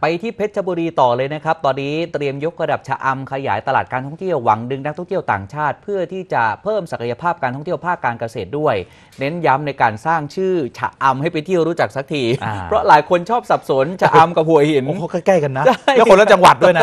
ไปที่เพชรบุรีต่อเลยนะครับตอนนี้เตรียมยกระดับชะอำขยายตลาดการท่องเที่ยวหวังดึงนักท่องเที่ยวต่างชาติ เพื่อที่จะเพิ่มศักยภาพการท่องเที่ยวภาคการเกษตรด้วย เน้นย้ำในการสร้างชื่อชะอำให้ไปเที่ยวรู้จักสักทีเพราะหลายคนชอบสับสนชะอำกับหัวหินเขาใกล้ๆกันนะแล้วคนละจังหวัดด้วยนะ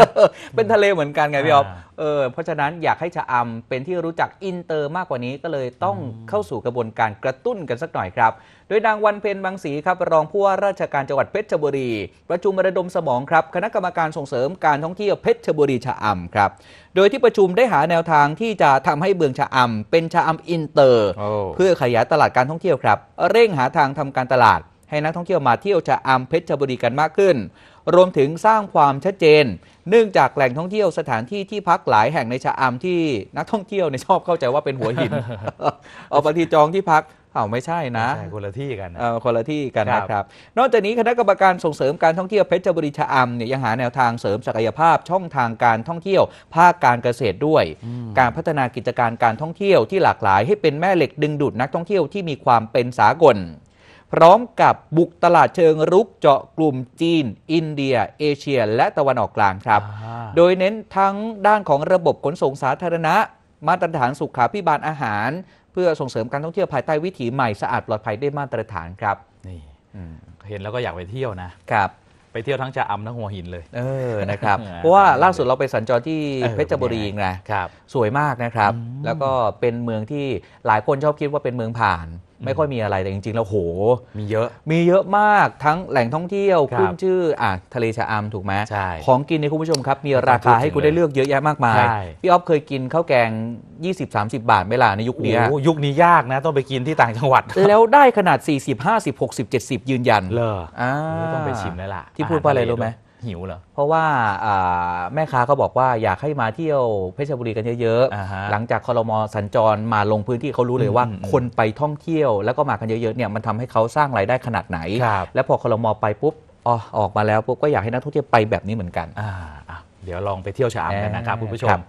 เป็นทะเลเหมือนกันไงพี่อ๊อฟเออเพราะฉะนั้นอยากให้ชะอำเป็นที่รู้จักอินเตอร์มากกว่านี้ก็เลยต้องเข้าสู่กระบวนการกระตุ้นกันสักหน่อยครับ โดยนางวันเพ็ญบางศรีครับรองผู้ว่าราชการจังหวัดเพชรบุรี ประชุมระดมสมองครับคณะกรรมการส่งเสริมการท่องเที่ยวเพชรบุรีชะอำครับ โดยที่ประชุมได้หาแนวทางที่จะทำให้เบืองชะอำเป็นชะอำอินเตอร์ เพื่อขยายตลาดการท่องเที่ยวครับ เร่งหาทางทำการตลาดให้นักท่องเที่ยวมาเที่ยวชะอำเพชรบุรีกันมากขึ้น รวมถึงสร้างความชัดเจน เนื่องจากแหล่งท่องเที่ยวสถานที่ที่พักหลายแห่งในชะอำที่นักท่องเที่ยวในชอบเข้าใจว่าเป็นหัวหิน เอาบฏิทจองที่พักเอาไม่ใช่นะ ใช่คนละที่กัน เออคนละที่กันนะครับ นอกจากนี้คณะกรรมการส่งเสริมการท่องเที่ยวเพชรบุรีชะอำเนี่ยยังหาแนวทางเสริมศักยภาพช่องทางการท่องเที่ยวภาคการเกษตรด้วย การพัฒนากิจการการท่องเที่ยวที่หลากหลายให้เป็นแม่เหล็กดึงดูดนักท่องเที่ยวที่มีความเป็นสากลพร้อมกับบุกตลาดเชิงรุก เจาะกลุ่มจีน อินเดีย เอเชีย และตะวันออกกลางครับ โดยเน้นทั้งด้านของระบบขนส่งสาธารณะ มาตรฐานสุขาพิบาลอาหาร เพื่อส่งเสริมการท่องเที่ยวภายใต้วิถีใหม่สะอาดปลอดภัยได้มาตรฐานครับนี่เห็นแล้วก็อยากไปเที่ยวนะครับ ไปเที่ยวทั้งจะอำทั้งหัวหินเลยเออนะครับ เพราะว่าล่าสุดเราไปสัญจรที่เพชรบุรีนะครับสวยมากนะครับ แล้วก็เป็นเมืองที่หลายคนชอบคิดว่าเป็นเมืองผ่านไม่ค่อยมีอะไรแต่จริงๆแล้วโห มีเยอะ มีเยอะมากทั้งแหล่งท่องเที่ยวคขึ้นชื่ออ่ะทะเลชะอำถูกไหมใช่ของกินในคุณผู้ชมครับ มีราคาให้คุณได้เลือกเยอะแยะมากมาย พี่อ๊อฟเคยกินข้าวแกง20-30 บาทไม่ล่ะในยุคนี้ยุคนี้ยากนะ ต้องไปกินที่ต่างจังหวัด แล้วได้ขนาด 40 50 60 70 ยืนยันเลออ่าต้องไปชิมแล้วล่ะ ที่พูดไปาอะไรรู้ไหมหิวเหรอ เพราะว่าแม่ค้าก็บอกว่าอยากให้มาเที่ยวเพชรบุรีกันเยอะๆหลังจากคอรมอสัญจรมาลงพื้นที่เขารู้เลยว่าคนไปท่องเที่ยว แล้วก็มากันเยอะๆเนี่ยมันทำให้เขาสร้างรายได้ขนาดไหน และพอคอรมอไปปุ๊บอออกมาแล้วปุ๊บก็อยากให้นักท่องเที่ยวไปแบบนี้เหมือนกัน เดี๋ยวลองไปเที่ยวชะอำกันนะครับคุณผู้ชม